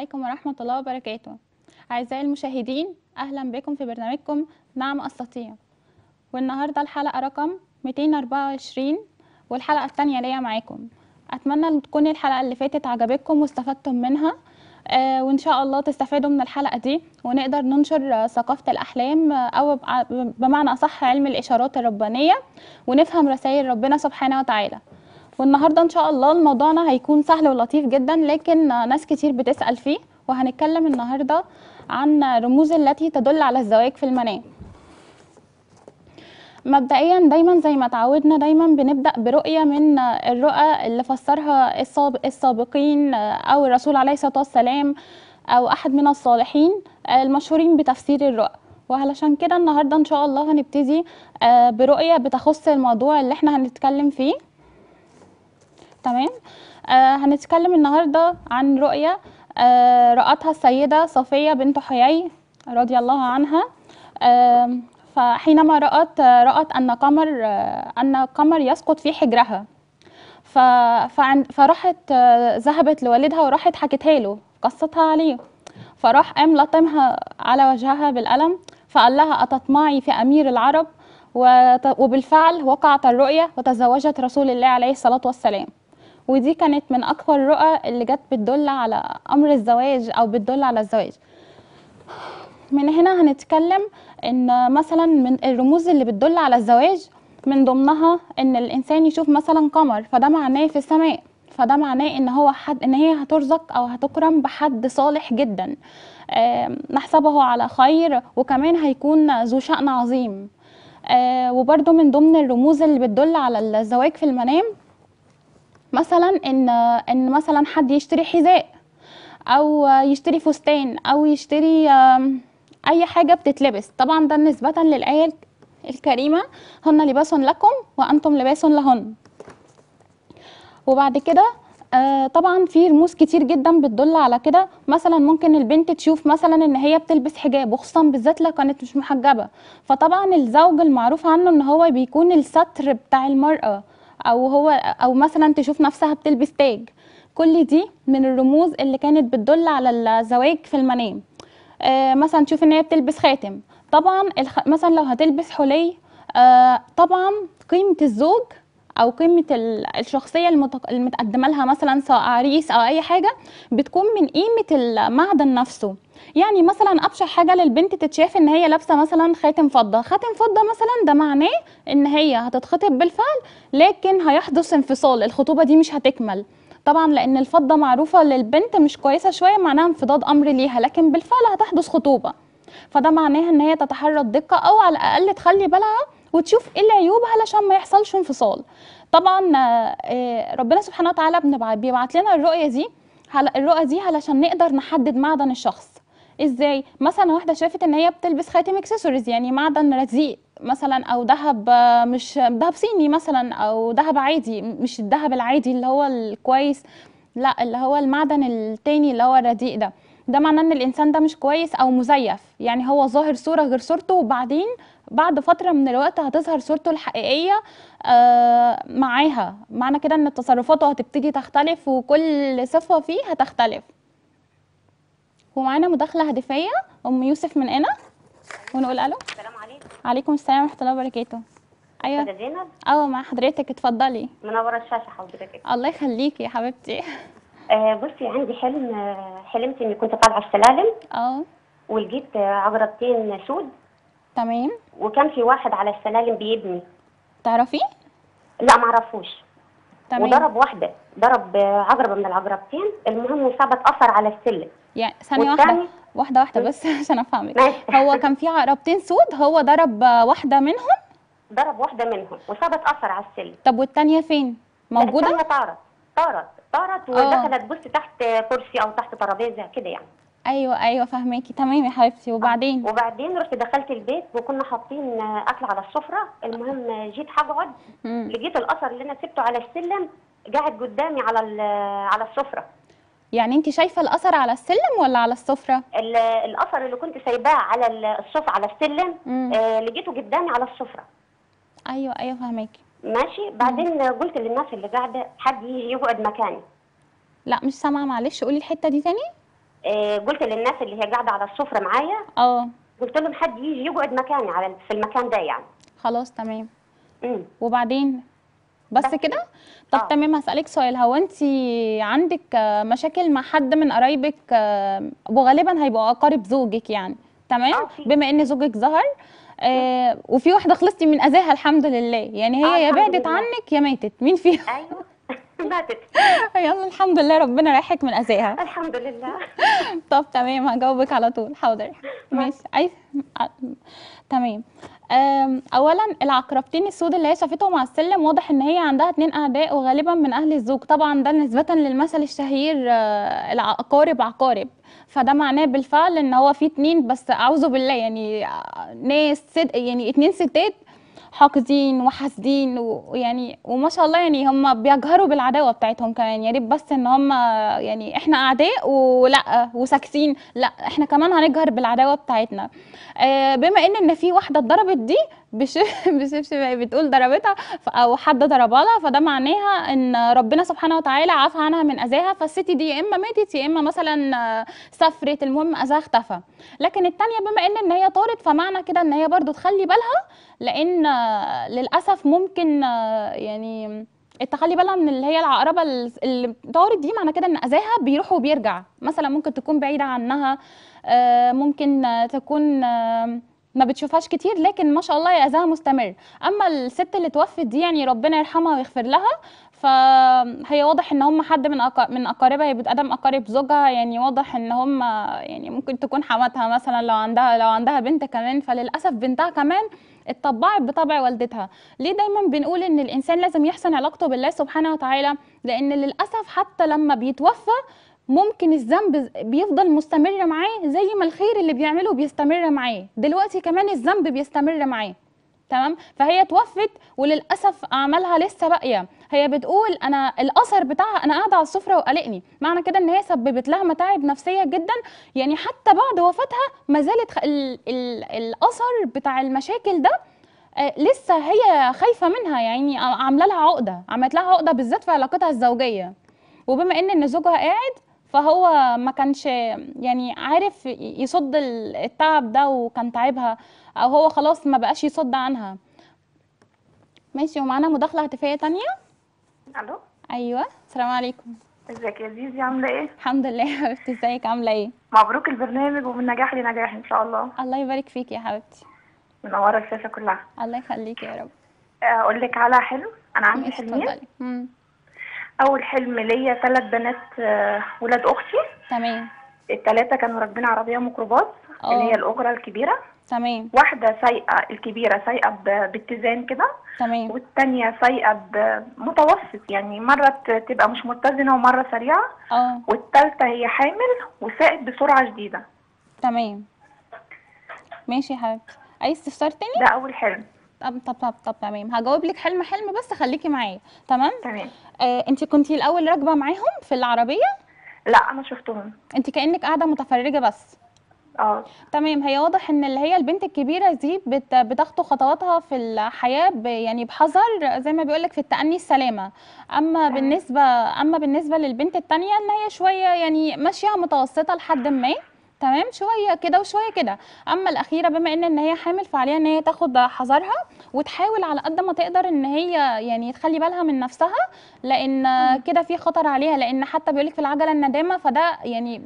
عليكم ورحمة الله وبركاته أعزائي المشاهدين أهلا بكم في برنامجكم نعم أستطيع والنهاردة الحلقة رقم 224 والحلقة الثانية ليا معاكم أتمنى أن تكون الحلقة اللي فاتت عجبتكم واستفدتم منها آه وإن شاء الله تستفادوا من الحلقة دي ونقدر ننشر ثقافة الأحلام آه، أو بمعنى أصح علم الإشارات الربانية ونفهم رسائل ربنا سبحانه وتعالى والنهارده ان شاء الله الموضوعنا هيكون سهل ولطيف جدا لكن ناس كتير بتسال فيه وهنتكلم النهارده عن رموز التي تدل على الزواج في المنام مبدئيا دايما زي ما تعودنا دايما بنبدا برؤيه من الرؤى اللي فسرها السابقين او الرسول عليه الصلاه والسلام او احد من الصالحين المشهورين بتفسير الرؤى وعلشان كده النهارده ان شاء الله هنبتدي آه، برؤيه بتخص الموضوع اللي احنا هنتكلم فيه تمام آه هنتكلم النهارده عن رؤيه آه رأتها السيده صفيه بنت حيي رضي الله عنها آه فحينما رأت رأت أن قمر آه، أن قمر يسقط في حجرها فراحت آه، ذهبت لوالدها وراحت حكتها له قصتها عليه فراح قام لطمها على وجهها بالقلم فقال لها أتطمعي في أمير العرب وبالفعل وقعت الرؤية وتزوجت رسول الله عليه الصلاة والسلام ودي كانت من اكثر الرؤى اللي جت بتدل على امر الزواج او بتدل على الزواج من هنا هنتكلم ان مثلا من الرموز اللي بتدل على الزواج من ضمنها ان الانسان يشوف مثلا قمر فده معناه في السماء فده معناه ان هو حد ان هي هترزق او هتكرم بحد صالح جدا نحسبه على خير وكمان هيكون ذو شأن عظيم آه، وبرده من ضمن الرموز اللي بتدل على الزواج في المنام مثلا ان ان مثلا حد يشتري حذاء او يشتري فستان او يشتري اي حاجه بتتلبس طبعا ده نسبه للايه الكريمه هن لباس لكم وانتم لباس لهن وبعد كده آه، طبعا في رموز كتير جدا بتدل على كده مثلا ممكن البنت تشوف مثلا ان هي بتلبس حجاب وخصوصا بالذات لو كانت مش محجبه فطبعا الزوج المعروف عنه ان هو بيكون الستر بتاع المراه او هو او مثلا تشوف نفسها بتلبس تاج كل دي من الرموز اللي كانت بتدل على الزواج في المنام آه مثلا تشوف ان هي بتلبس خاتم طبعا الخ... مثلا لو هتلبس حلي آه طبعا قيمه الزوج او قيمه الشخصيه المتق... المتقدمه لها مثلا سواء عريس او اي حاجه بتكون من قيمه المعدن نفسه يعني مثلا ابشع حاجه للبنت تتشاف ان هي لابسه مثلا خاتم فضه خاتم فضه مثلا ده معناه ان هي هتتخطب بالفعل لكن هيحدث انفصال الخطوبه دي مش هتكمل طبعا لان الفضه معروفه للبنت مش كويسه شويه معناها انفضاض امر ليها لكن بالفعل هتحدث خطوبه فده معناها ان هي تتحرى الدقه او على الاقل تخلي بالها وتشوف ايه العيوب علشان ما يحصلش انفصال طبعا آه، ربنا سبحانه وتعالى بيبعت لنا الرؤيه دي الرؤيه دي علشان نقدر نحدد معدن الشخص ازاي مثلا واحده شافت ان هي بتلبس خاتم اكسسوارز يعني معدن رزيق مثلا او ذهب آه، مش ذهب صيني مثلا او ذهب عادي مش الذهب العادي اللي هو الكويس لا اللي هو المعدن التاني اللي هو الرديء ده ده معناه ان الانسان ده مش كويس او مزيف يعني هو ظاهر صوره غير صورته وبعدين بعد فتره من الوقت هتظهر صورته الحقيقيه آه معاها معنى كده ان تصرفاته هتبتدي تختلف وكل صفه فيه هتختلف ومعانا مداخله هدفيه ام يوسف من هنا ونقول الو السلام عليكم وعليكم السلام ورحمه الله وبركاته ايوه استاذه زينب اه مع حضرتك اتفضلي منوره الشاشه حضرتك الله يخليكي يا حبيبتي آه بصي عندي حلم حلمت اني كنت طالعه السلالم اه ولقيت عجرتين سود تمام وكان في واحد على السلالم بيبني تعرفيه؟ لا ما اعرفوش تمام وضرب واحده ضرب عقربه من العقربتين المهم وصابت اثر على السلم يعني ثانية واحدة واحدة واحدة بس عشان افهمك هو كان في عقربتين سود هو ضرب واحدة منهم ضرب واحدة منهم وسابت أثر على السلم طب والتانية فين؟ موجودة؟ التانية طارت طارت طارت آه. ودخلت بص تحت كرسي أو تحت ترابيزة كده يعني ايوه ايوه فهماكي تمام يا حبيبتي وبعدين آه. وبعدين رحت دخلت البيت وكنا حاطين اكل على السفره المهم جيت هقعد لقيت الاثر اللي انا سبته على السلم قاعد قدامي على على السفره يعني انت شايفه الاثر على السلم ولا على السفره الاثر اللي كنت سايباه على السفره على السلم آه لقيته قدامي على السفره ايوه ايوه فهماكي ماشي بعدين مم. قلت للناس اللي قاعده حد يجي يقعد مكاني لا مش سامعه معلش قولي الحته دي تاني آه قلت للناس اللي هي قاعده على السفره معايا اه قلت لهم حد يجي يقعد مكاني على في المكان ده يعني خلاص تمام مم. وبعدين بس, كده طب آه. تمام هسالك سؤال هو انت عندك آه، مشاكل مع حد من قرايبك آه، وغالبا هيبقوا اقارب زوجك يعني تمام بما ان زوجك ظهر آه وفي واحده خلصتي من اذاها الحمد لله يعني هي يا بعدت عنك يا ماتت مين فيها ايوه ماتت يلا الحمد لله ربنا رايحك من اذاها الحمد لله طب تمام هجاوبك على طول حاضر ماشي عايز تمام اولا العقربتين السود اللي هي شافتهم على السلم واضح ان هي عندها اتنين اعداء وغالبا من اهل الزوج طبعا ده نسبه للمثل الشهير آه، العقارب عقارب فده معناه بالفعل ان هو في اتنين بس اعوذ بالله يعني آه، ناس صدق يعني اتنين ستات حاقدين وحاسدين ويعني وما شاء الله يعني هم بيجهروا بالعداوه بتاعتهم كمان يا ريت بس ان هم يعني احنا اعداء ولا وساكتين لا احنا كمان هنجهر بالعداوه بتاعتنا آه، بما ان ان في واحده اتضربت دي بشبشب بتقول ضربتها او حد ضربها لها فده معناها ان ربنا سبحانه وتعالى عفى عنها من اذاها فالست دي يا اما ماتت يا اما مثلا سافرت المهم اذاها اختفى لكن الثانيه بما ان ان هي طارت فمعنى كده ان هي برضو تخلي بالها لان للاسف ممكن يعني التخلي بالها من اللي هي العقربه اللي بتعورت دي معنى كده ان اذاها بيروح وبيرجع مثلا ممكن تكون بعيده عنها آه، ممكن تكون آه، ما بتشوفهاش كتير لكن ما شاء الله اذاها مستمر اما الست اللي توفت دي يعني ربنا يرحمها ويغفر لها فهي واضح ان هم حد من أقار... من اقاربها هي بتقدم اقارب زوجها يعني واضح ان هم يعني ممكن تكون حماتها مثلا لو عندها لو عندها بنت كمان فللاسف بنتها كمان اتطبعت بطبع والدتها ليه دايما بنقول ان الانسان لازم يحسن علاقته بالله سبحانه وتعالى لان للاسف حتى لما بيتوفى ممكن الذنب بيفضل مستمر معاه زي ما الخير اللي بيعمله بيستمر معاه دلوقتي كمان الذنب بيستمر معاه تمام فهي توفت وللاسف اعمالها لسه باقيه هي بتقول انا الاثر بتاعها انا قاعده على السفره وقلقني معنى كده ان هي سببت لها متاعب نفسيه جدا يعني حتى بعد وفاتها ما زالت ال ال الاثر بتاع المشاكل ده آه، لسه هي خايفه منها يعني عامله لها عقده عملت لها عقده بالذات في علاقتها الزوجيه وبما ان ان زوجها قاعد فهو ما كانش يعني عارف يصد التعب ده وكان تعبها او هو خلاص ما بقاش يصد عنها ماشي ومعانا مداخله هاتفيه تانية الو ايوه السلام عليكم ازيك يا زيزي عامله ايه الحمد لله يا حبيبتي ازيك عامله ايه مبروك البرنامج ومن نجاح لنجاح ان شاء الله الله يبارك فيك يا حبيبتي منوره الشاشه كلها الله يخليك يا رب اقول لك على حلم انا عندي حلمين اول حلم ليا ثلاث بنات آه، ولاد اختي تمام الثلاثه كانوا راكبين عربيه ميكروباص اللي هي آه. الاجره الكبيره تمام واحده سايقه الكبيره سايقه باتزان كده تمام والتانية سايقه بمتوسط يعني مره تبقى مش متزنه ومره سريعه اه والتالتة هي حامل وسائق بسرعه شديده تمام ماشي يا حبيبتي عايز تفطر تاني ده اول حلم طب طب طب طب تمام هجاوب لك حلم حلم بس خليكي معايا تمام تمام آه انت كنتي الاول راكبه معاهم في العربيه لا انا شفتهم انت كانك قاعده متفرجه بس اه تمام هي واضح ان اللي هي البنت الكبيره دي بت... بتخطو خطواتها في الحياه يعني بحذر زي ما بيقولك في التأني السلامه اما بالنسبه اما بالنسبه للبنت الثانيه ان هي شويه يعني ماشيه متوسطه لحد ما تمام شويه كده وشويه كده اما الاخيره بما ان ان هي حامل فعليها ان هي تاخد حذرها وتحاول على قد ما تقدر ان هي يعني تخلي بالها من نفسها لان كده في خطر عليها لان حتى بيقولك في العجله الندامه فده يعني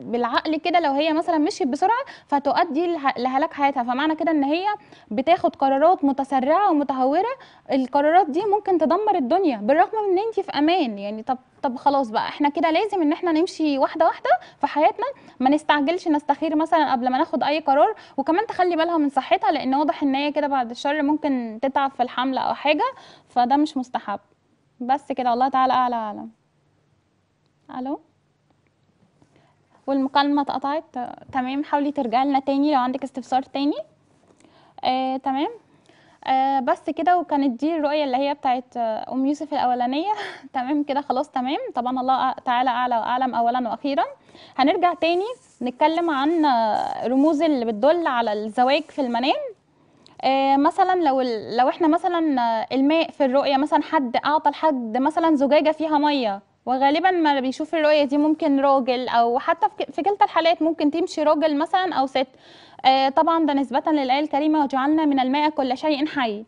بالعقل كده لو هي مثلا مشيت بسرعه فتؤدي لهلاك حياتها فمعنى كده ان هي بتاخد قرارات متسرعه ومتهوره القرارات دي ممكن تدمر الدنيا بالرغم من ان انت في امان يعني طب طب خلاص بقى احنا كده لازم ان احنا نمشي واحده واحده في حياتنا ما نستعجلش نستخير مثلا قبل ما ناخد اي قرار وكمان تخلي بالها من صحتها لان واضح ان هي كده بعد الشر ممكن تتعب في الحمل او حاجه فده مش مستحب بس كده الله تعالى اعلى اعلم الو والمكالمه اتقطعت تمام حاولي ترجع لنا تاني لو عندك استفسار تاني آه، تمام آه، بس كده وكانت دي الرؤية اللي هي بتاعت آه، أم يوسف الأولانية تمام كده خلاص تمام طبعا الله تعالى أعلى وأعلم أولا وأخيرا هنرجع تاني نتكلم عن آه، رموز اللي بتدل على الزواج في المنام مثلا لو لو احنا مثلا الماء في الرؤية مثلا حد أعطى لحد مثلا زجاجة فيها مية وغالبا ما بيشوف الرؤية دي ممكن راجل أو حتى في كلتا الحالات ممكن تمشي راجل مثلا أو ست آه، طبعا ده نسبة للآية الكريمة وجعلنا من الماء كل شيء حي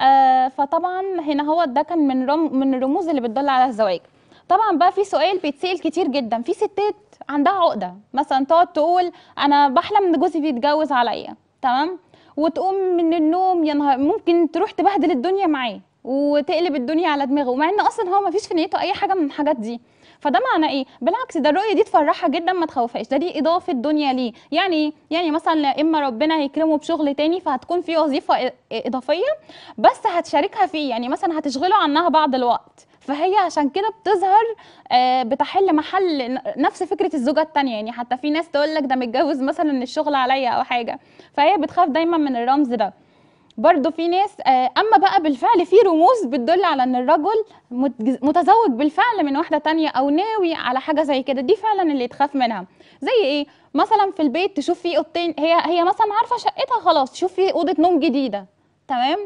آه، فطبعا هنا هو ده كان من رم من الرموز اللي بتدل على الزواج طبعا بقى في سؤال بيتسال كتير جدا في ستات عندها عقده مثلا تقعد تقول انا بحلم ان جوزي بيتجوز عليا تمام وتقوم من النوم يا نهار ممكن تروح تبهدل الدنيا معاه وتقلب الدنيا على دماغه مع ان اصلا هو ما فيش في نيته اي حاجه من الحاجات دي فده معنى ايه بالعكس ده الرؤيه دي تفرحها جدا ما تخوفهاش ده دي اضافه دنيا ليه يعني يعني مثلا اما ربنا هيكرمه بشغل تاني فهتكون في وظيفه اضافيه بس هتشاركها فيه يعني مثلا هتشغله عنها بعض الوقت فهي عشان كده بتظهر آه، بتحل محل نفس فكره الزوجه الثانيه يعني حتى في ناس تقول لك ده متجوز مثلا الشغل عليا او حاجه فهي بتخاف دايما من الرمز ده برضو في ناس آه، اما بقى بالفعل في رموز بتدل على ان الرجل متزوج بالفعل من واحده تانية او ناوي على حاجه زي كده دي فعلا اللي تخاف منها زي ايه مثلا في البيت تشوف فيه اوضتين هي هي مثلا عارفه شقتها خلاص تشوف فيه اوضه نوم جديده تمام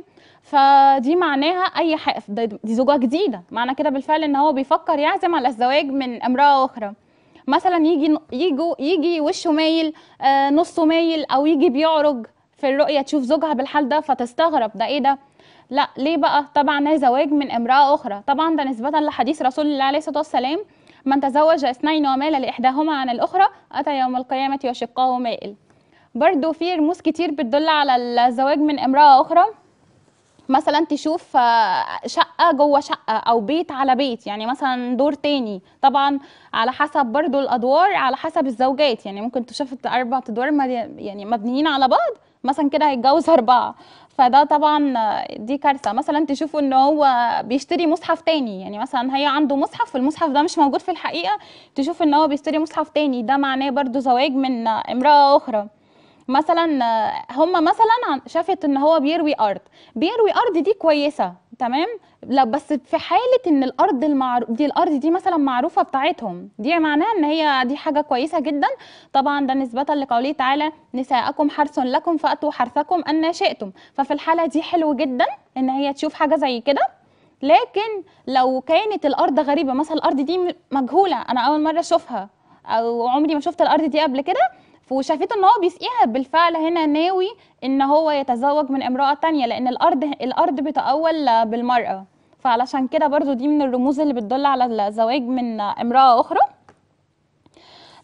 فدي معناها اي حق دي زوجه جديده معنى كده بالفعل ان هو بيفكر يعزم على الزواج من امراه اخرى مثلا يجي يجو يجي وشه مايل آه، نصه مايل او يجي بيعرج في الرؤية تشوف زوجها بالحال ده فتستغرب ده إيه ده لا ليه بقى طبعا ده زواج من امرأة أخرى طبعا ده نسبة لحديث رسول الله عليه الصلاة والسلام من تزوج اثنين ومال لإحداهما عن الأخرى أتى يوم القيامة وشقاه مائل برضو في رموز كتير بتدل على الزواج من امرأة أخرى مثلا تشوف آه، شقة جوه شقة أو بيت على بيت يعني مثلا دور تاني طبعا على حسب برضو الأدوار على حسب الزوجات يعني ممكن تشوف أربع أدوار يعني مبنيين على بعض مثلا كده هيتجوز أربعة فده طبعا دي كارثه مثلا تشوفوا ان هو بيشتري مصحف تاني يعني مثلا هي عنده مصحف والمصحف ده مش موجود في الحقيقه تشوف ان هو بيشتري مصحف تاني ده معناه برضو زواج من امراه اخرى مثلا هم مثلا شافت ان هو بيروي ارض بيروي ارض دي كويسه تمام لو بس في حاله ان الارض المعرو... دي الارض دي مثلا معروفه بتاعتهم دي معناها ان هي دي حاجه كويسه جدا طبعا ده نسبه لقوله تعالى نساءكم حرث لكم فاتوا حرثكم ان شئتم ففي الحاله دي حلو جدا ان هي تشوف حاجه زي كده لكن لو كانت الارض غريبه مثلا الارض دي مجهوله انا اول مره اشوفها او عمري ما شفت الارض دي قبل كده وشافته ان هو بيسقيها بالفعل هنا ناوي ان هو يتزوج من امراه تانية لان الارض الارض بتأول بالمراه فعلشان كده برضو دي من الرموز اللي بتدل على الزواج من امراه اخرى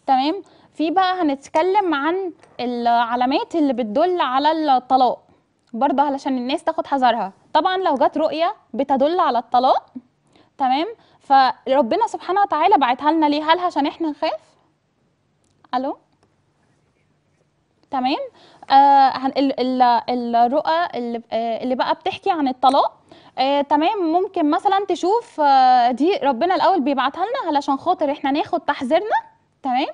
تمام في بقى هنتكلم عن العلامات اللي بتدل على الطلاق برضه علشان الناس تاخد حذرها طبعا لو جت رؤيه بتدل على الطلاق تمام فربنا سبحانه وتعالى بعتها لنا ليه هل عشان احنا نخاف الو تمام آه، الرؤى آه، اللي بقى بتحكي عن الطلاق آه، تمام ممكن مثلا تشوف آه، دي ربنا الاول بيبعتها لنا علشان خاطر احنا ناخد تحذيرنا تمام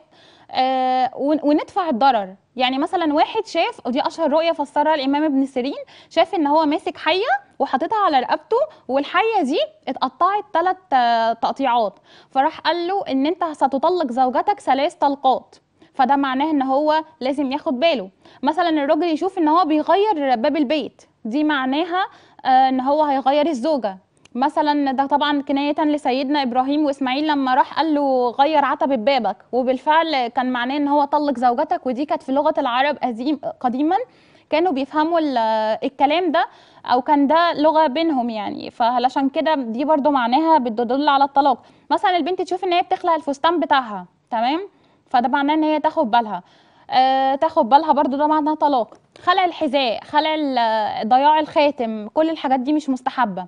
آه، وندفع الضرر يعني مثلا واحد شاف ودي اشهر رؤيه فسرها الامام ابن سيرين شاف ان هو ماسك حيه وحاططها على رقبته والحيه دي اتقطعت ثلاث آه، تقطيعات فراح قال له ان انت ستطلق زوجتك ثلاث طلقات فده معناه ان هو لازم ياخد باله مثلا الراجل يشوف ان هو بيغير باب البيت دي معناها آه، ان هو هيغير الزوجه مثلا ده طبعا كناية لسيدنا إبراهيم وإسماعيل لما راح قال له غير عتبة بابك وبالفعل كان معناه إن هو طلق زوجتك ودي كانت في لغة العرب قديما كانوا بيفهموا الكلام ده او كان ده لغه بينهم يعني فعلشان كده دي برضو معناها بتدل على الطلاق مثلا البنت تشوف ان هي بتخلع الفستان بتاعها تمام فده معناه ان هي تاخد بالها آه تاخد بالها برضو ده معناه طلاق خلع الحذاء خلع ضياع الخاتم كل الحاجات دي مش مستحبه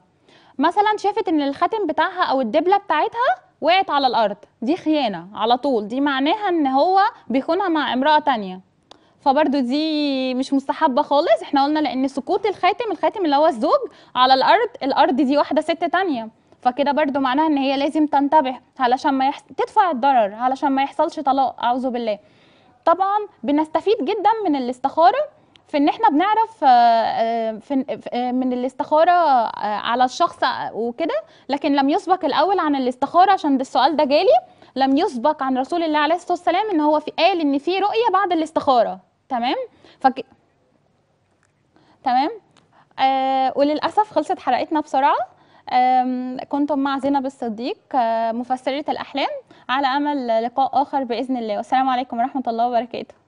مثلا شافت ان الخاتم بتاعها او الدبله بتاعتها وقعت على الارض دي خيانه على طول دي معناها ان هو بيخونها مع امراه تانية فبرضو دي مش مستحبه خالص احنا قلنا لان سقوط الخاتم الخاتم اللي هو الزوج على الارض الارض دي واحده ست تانية فكده برضو معناها ان هي لازم تنتبه علشان ما يحص... تدفع الضرر علشان ما يحصلش طلاق اعوذ بالله طبعا بنستفيد جدا من الاستخاره في ان احنا بنعرف آه، آه، في آه، من الاستخاره على الشخص وكده لكن لم يسبق الاول عن الاستخاره عشان ده السؤال ده جالي لم يسبق عن رسول الله عليه الصلاه والسلام ان هو في قال ان في رؤيه بعد الاستخاره تمام فك... تمام آه وللاسف خلصت حلقتنا بسرعه كنتم مع زينب الصديق آه، مفسرة الأحلام على أمل لقاء آخر بإذن الله والسلام عليكم ورحمة الله وبركاته